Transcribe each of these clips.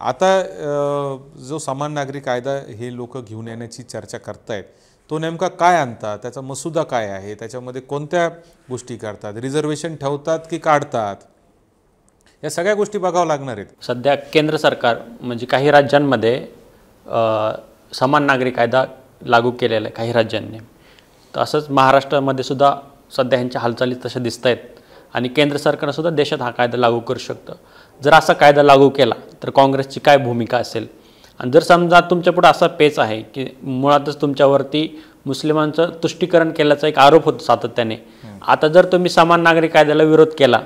आता जो समान नागरी कायदा हे लोक घेऊन येण्याची चर्चा करतायत तो नेमका काय आणतात त्याचा मसुदा काय आहे त्याच्यामध्ये कोणत्या गोष्टी करतात रिझर्वेशन ठेवतात की काढतात या सगळ्या गोष्टी बघाव्या लागणार आहेत सध्या केंद्र सरकार म्हणजे काही राज्यांमध्ये समान नागरी कायदा लागू केलेला आहे काही राज्यांनी तसंच महाराष्ट्रामध्ये सुद्धा सध्या ह्यांच्या हालचाली तशा दिसत आहेत आणि केंद्र सरकारसुद्धा देशात हा कायदा लागू करू शकतं जर असा कायदा लागू केला तर काँग्रेसची काय भूमिका असेल आणि जर समजा पुढे असा पेच आहे की मुळातच तुमच्यावरती मुस्लिमांचं तुष्टीकरण केल्याचा एक आरोप होतो सातत्याने आता जर तुम्ही समान नागरिक कायद्याला विरोध केला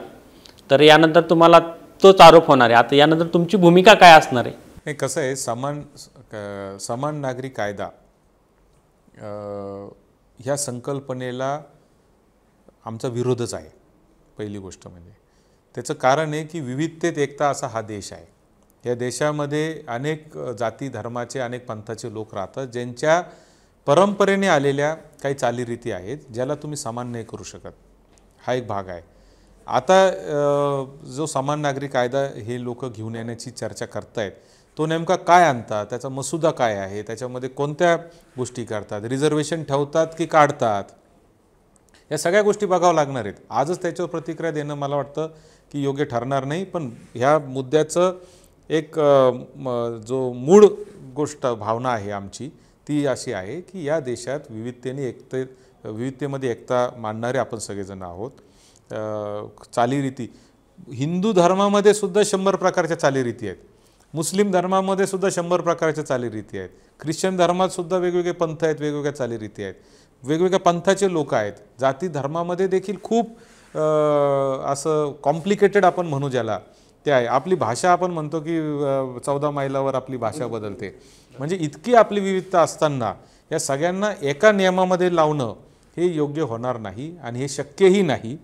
तर यानंतर तुम्हाला तोच आरोप होणार आहे आता यानंतर तुमची भूमिका काय असणार आहे नाही कसं आहे समान समान नागरी कायदा ह्या संकल्पनेला आमचा विरोधच आहे पहिली गोष्ट म्हणजे त्याचं कारण आहे की विविधतेत एकता असा हा देश आहे या देशामध्ये अनेक जाती धर्माचे अनेक पंथाचे लोक राहतात ज्यांच्या परंपरेने आलेल्या काही चालीरीती आहेत ज्याला तुम्ही समान नाही करू शकत हा एक भाग आहे आता जो समान नागरी कायदा हे लोक घेऊन येण्याची चर्चा करतायत तो नेमका काय आणतात त्याचा मसुदा काय आहे त्याच्यामध्ये कोणत्या गोष्टी करतात रिझर्वेशन ठेवतात की काढतात या सगळ्या गोष्टी बघावं लागणार आहेत आजच त्याच्यावर प्रतिक्रिया देणं मला वाटतं की योग्य ठरणार नाही पण ह्या मुद्द्याचं एक जो मूळ गोष्ट भावना आहे आमची ती अशी आहे की या देशात विविधतेने एकते विविधतेमध्ये एकता मांडणारे आपण सगळेजण आहोत चालीरीती हिंदू धर्मामध्ये सुद्धा शंभर प्रकारच्या चालीरीती आहेत मुस्लिम धर्मामध्ये सुद्धा शंभर प्रकारच्या चालीरीती आहेत ख्रिश्चन धर्मात सुद्धा वेगवेगळे पंथ आहेत वेगवेगळ्या चालीरीती आहेत वेगवेगळ्या पंथाचे लोक आहेत जाती धर्मामध्ये देखील खूप असं कॉम्प्लिकेटेड आपण म्हणू ज्याला ते आहे आपली भाषा आपण म्हणतो की चौदा मैलावर आपली भाषा बदलते म्हणजे इतकी आपली विविधता असताना या सगळ्यांना एका नियमामध्ये लावणं हे योग्य होणार नाही आणि हे शक्यही नाही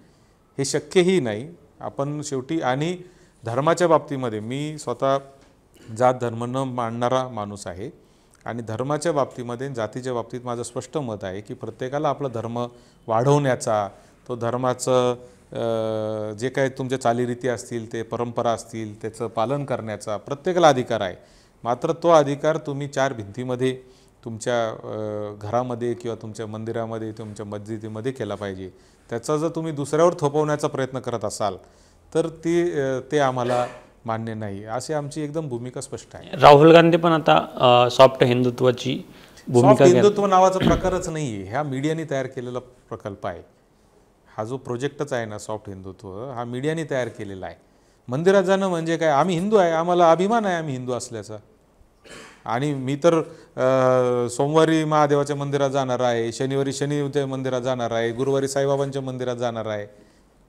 हे शक्यही नाही आपण शेवटी आणि धर्माच्या बाबतीमध्ये मी स्वतः जात धर्म न मांडणारा माणूस आहे आणि धर्माच्या बाबतीमध्ये जातीच्या बाबतीत माझं स्पष्ट मत आहे की प्रत्येकाला आपला धर्म वाढवण्याचा तो धर्माचं जे काही तुमच्या चालीरीती असतील ते परंपरा असतील त्याचं पालन करण्याचा प्रत्येकाला अधिकार आहे मात्र तो अधिकार तुम्ही चार भिंतीमध्ये तुमच्या घरामध्ये किंवा तुमच्या मंदिरामध्ये तुमच्या मस्जिदीमध्ये केला पाहिजे त्याचा जर तुम्ही दुसऱ्यावर थोपवण्याचा प्रयत्न करत असाल तर ती ते आम्हाला मान्य नाही असे आमची एकदम भूमिका स्पष्ट आहे राहुल गांधी पण आता सॉफ्ट हिंदुत्वाची भूमिका हिंदुत्व नावाचा प्रकारच नाही ह्या मीडियाने तयार केलेला प्रकल्प आहे हा जो प्रोजेक्टच आहे ना सॉफ्ट हिंदुत्व हा मीडियाने तयार केलेला आहे मंदिरात जाणं म्हणजे काय आम्ही हिंदू आहे आम्हाला अभिमान आहे आम्ही हिंदू असल्याचा आणि मी तर सोमवारी महादेवाच्या मंदिरात जाणार आहे शनिवारी शनिच्या मंदिरात जाणार आहे गुरुवारी साईबाबांच्या मंदिरात जाणार आहे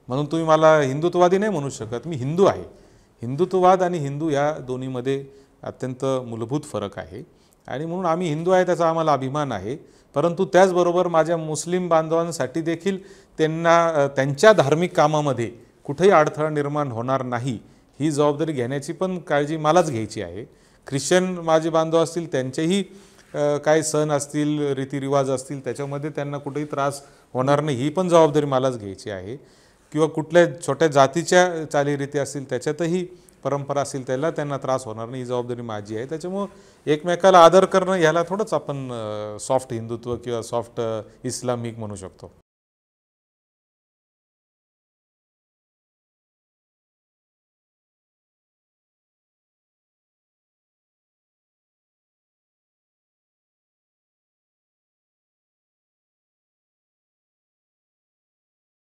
म्हणून तुम्ही मला हिंदुत्ववादी नाही म्हणू शकत मी हिंदू आहे हिंदुत्ववाद आणि हिंदू या दोन्हीमध्ये अत्यंत मूलभूत फरक आहे आणि म्हणून आम्ही हिंदू आहे त्याचा आम्हाला अभिमान आहे परंतु त्याचबरोबर माझ्या मुस्लिम बांधवांसाठी देखील त्यांना त्यांच्या धार्मिक कामामध्ये कुठेही अडथळा निर्माण होणार नाही ही जबाबदारी घेण्याची पण काळजी मलाच घ्यायची आहे ख्रिश्चन माझे बांधव असतील त्यांचेही काय सण असतील रीतिरिवाज असतील त्याच्यामध्ये त्यांना कुठेही त्रास होणार नाही ही पण जबाबदारी मलाच घ्यायची आहे किंवा कुठल्या छोट्या जातीच्या चालीरीती असतील त्याच्यातही परंपरा असतील त्याला त्यांना त्रास होणार नाही ही जबाबदारी माझी आहे त्याच्यामुळं एकमेकाला आदर करणं ह्याला थोडंच आपण सॉफ्ट हिंदुत्व किंवा सॉफ्ट इस्लामिक म्हणू शकतो